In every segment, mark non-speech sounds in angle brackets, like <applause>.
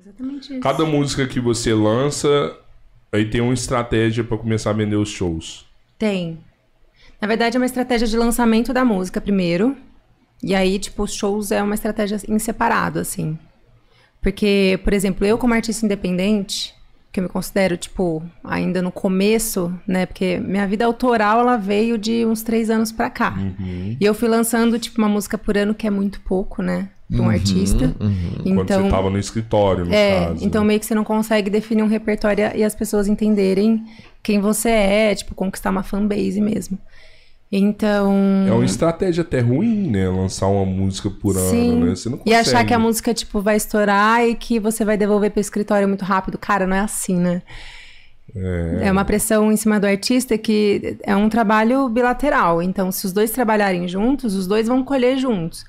Exatamente isso. Cada música que você lança, aí tem uma estratégia para começar a vender os shows. Tem. Na verdade, é uma estratégia de lançamento da música primeiro. E aí, tipo, os shows é uma estratégia em separado, assim. Porque, por exemplo, eu como artista independente, que eu me considero, tipo, ainda no começo, né? Porque minha vida autoral, ela veio de uns três anos pra cá. Uhum. E eu fui lançando, tipo, uma música por ano, que é muito pouco, né? de um uhum, artista. Uhum. Então, Quando você estava então, no escritório, no é, caso, Então meio que você não consegue definir um repertório e as pessoas entenderem quem você é, tipo, conquistar uma fanbase mesmo. Então. É uma estratégia até ruim, né? Lançar uma música por Sim. ano, né? Você não consegue. E achar que a música, tipo, vai estourar e que você vai devolver para o escritório muito rápido. Cara, não é assim, né? É... é uma pressão em cima do artista que é um trabalho bilateral. Então, se os dois trabalharem juntos, os dois vão colher juntos.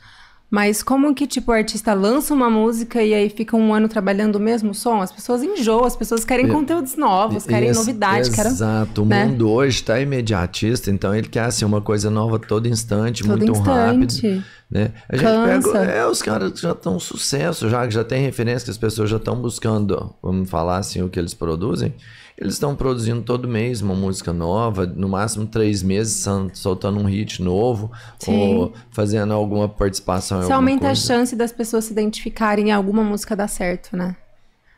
Mas como que, tipo, o artista lança uma música e aí fica um ano trabalhando o mesmo som? As pessoas enjoam, as pessoas querem conteúdos novos, querem novidades, novidade, querem... Exato, o né? mundo hoje está imediatista, então ele quer, assim, uma coisa nova todo instante, todo muito instante. rápido. Né? A gente Cansa. pega. É, os caras já estão sucesso, já já tem referência que as pessoas já estão buscando, vamos falar assim, o que eles produzem. Eles estão produzindo todo mês uma música nova, no máximo três meses, soltando um hit novo, Sim. ou fazendo alguma participação. Isso aumenta coisa. a chance das pessoas se identificarem em alguma música dar certo, né?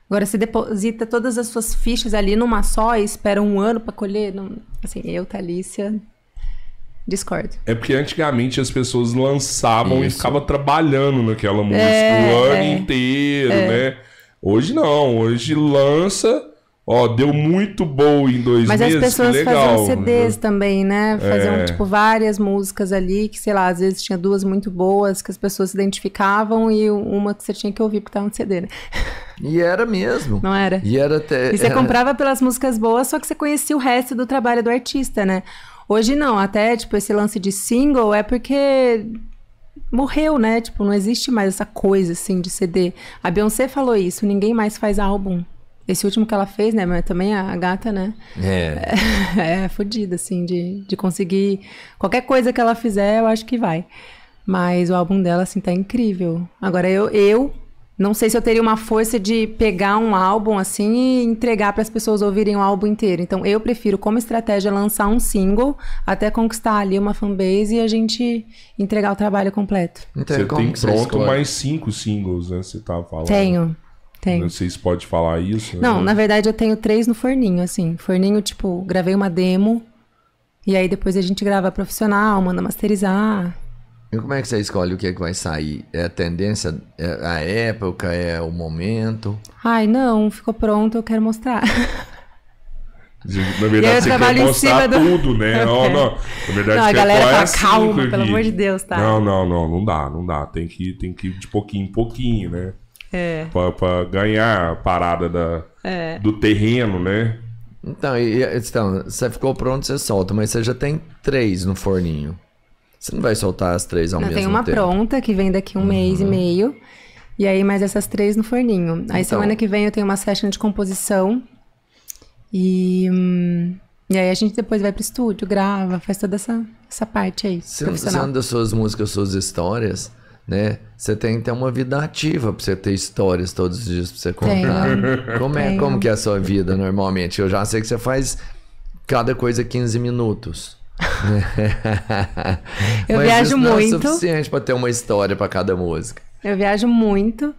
Agora, você deposita todas as suas fichas ali numa só e espera um ano para colher. Não... Assim, eu, Thalícia, Discordo. É porque antigamente as pessoas lançavam Isso. e ficavam trabalhando naquela é, música é, o ano é. inteiro, é. né? Hoje não, hoje lança. Ó, deu muito bom em dois Mas meses. Mas as pessoas legal, faziam CDs né? também, né? Faziam, é. tipo, várias músicas ali, que, sei lá, às vezes tinha duas muito boas, que as pessoas se identificavam, e uma que você tinha que ouvir porque tava no CD, né? E era mesmo. Não era? E era até. E você era... É. comprava pelas músicas boas, só que você conhecia o resto do trabalho do artista, né? Hoje não, até tipo esse lance de single é porque morreu, né? Tipo, não existe mais essa coisa assim de CD. A Beyoncé falou isso, ninguém mais faz álbum. Esse último que ela fez, né? Mas também a, gata, né? É. É, <laughs> é fodida, assim, de, de conseguir. Qualquer coisa que ela fizer, eu acho que vai. Mas o álbum dela, assim, tá incrível. Agora, eu, eu não sei se eu teria uma força de pegar um álbum assim e entregar para as pessoas ouvirem o álbum inteiro. Então eu prefiro, como estratégia, lançar um single até conquistar ali uma fanbase e a gente entregar o trabalho completo. Então, você tem pronto mais cinco singles, né? Você tá falando. Tenho. Tenho. Não sei se pode falar isso. Não, né? na verdade eu tenho três no forninho, assim. Forninho, tipo, gravei uma demo e aí depois a gente grava profissional, manda masterizar. E como é que você escolhe o que, é que vai sair? É a tendência, é a época, é o momento? Ai, não, ficou pronto, eu quero mostrar. Na verdade, você quer mostrar do... tudo, né? Não, <laughs> é. não. Na verdade, não, a galera fala, assim, calma, pelo amor de Deus, tá? Não, não, não, não dá, não dá. Tem que, tem que ir de pouquinho em pouquinho, né? É. Pra, pra ganhar a parada da, é. do terreno, né? Então, e, então, você ficou pronto, você solta, mas você já tem três no forninho. Você não vai soltar as três ao eu mesmo tempo. Eu tenho uma tempo. pronta que vem daqui um uhum. mês e uhum. meio. E aí, mais essas três no forninho. Aí, então... semana que vem, eu tenho uma session de composição. E. Hum, e aí, a gente depois vai pro estúdio, grava, faz toda essa, essa parte aí. Você não das suas músicas, suas histórias, né? Você tem que ter uma vida ativa pra você ter histórias todos os dias pra você contar. Como, é, como que é a sua vida normalmente? Eu já sei que você faz cada coisa 15 minutos eu Mas viajo isso muito. Não é suficiente para ter uma história para cada música. Eu viajo muito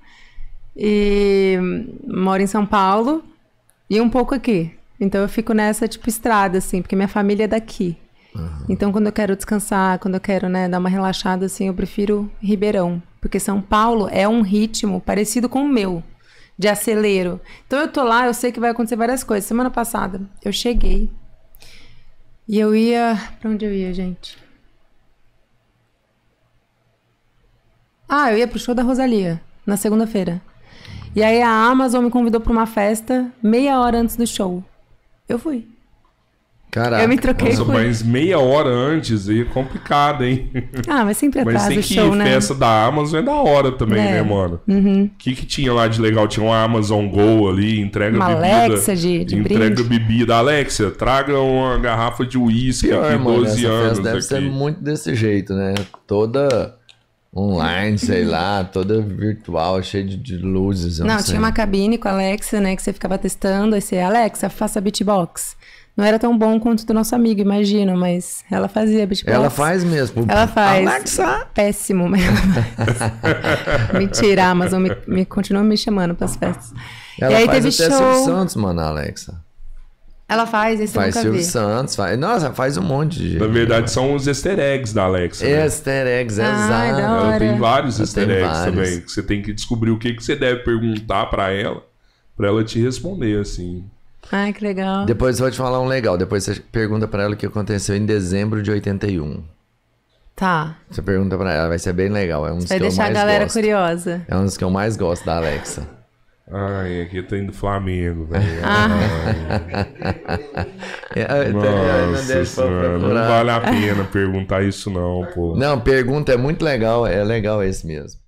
e moro em São Paulo e um pouco aqui. Então eu fico nessa tipo estrada assim, porque minha família é daqui. Uhum. Então quando eu quero descansar, quando eu quero, né, dar uma relaxada assim, eu prefiro Ribeirão, porque São Paulo é um ritmo parecido com o meu de acelero. Então eu tô lá, eu sei que vai acontecer várias coisas. Semana passada eu cheguei e eu ia. Pra onde eu ia, gente? Ah, eu ia pro show da Rosalia, na segunda-feira. E aí a Amazon me convidou pra uma festa meia hora antes do show. Eu fui. Caraca. Eu me troquei Nossa, mas meia hora antes e é complicado, hein? Ah, mas sempre atrasa é mas tem que show, ir. Né? Festa da Amazon é da hora também, é. né, mano? O uhum. que, que tinha lá de legal? Tinha uma Amazon Go ali, entrega uma bebida. Alexa de, de Entrega brinde. bebida. Alexa, traga uma garrafa de uísque aqui, mano, 12 anos. Festa deve aqui. ser muito desse jeito, né? Toda online, sei lá, toda virtual, cheia de, de luzes. Não, não tinha uma cabine com a Alexa, né? Que você ficava testando. Aí você, Alexa, faça beatbox. Não era tão bom quanto do nosso amigo, imagino, mas ela fazia beatbox. Ela faz mesmo. Ela faz. Alexa! Péssimo, mas ela faz. <laughs> Mentira, Amazon me, me, continua me chamando para as festas. Ela e aí faz teve até show... Silvio Santos, mano, Alexa. Ela faz, esse faz eu Silvio vi. Santos, faz. Nossa, faz um monte de. Na verdade, são os easter eggs da Alexa. Né? Easter eggs, ah, exato. Ela tem vários ela easter tem eggs vários. também. Que você tem que descobrir o que, que você deve perguntar para ela, para ela te responder, assim. Ai, que legal. Depois eu vou te falar um legal. Depois você pergunta para ela o que aconteceu em dezembro de 81. Tá. Você pergunta pra ela, vai ser bem legal. É um dos vai que deixar eu mais a galera gosto. curiosa. É um dos que eu mais gosto da Alexa. Ai, aqui eu tô indo Flamengo, velho. <laughs> Ah. É, é, é, Nossa não vale a pena perguntar isso não, pô. Não, pergunta é muito legal, é legal esse mesmo.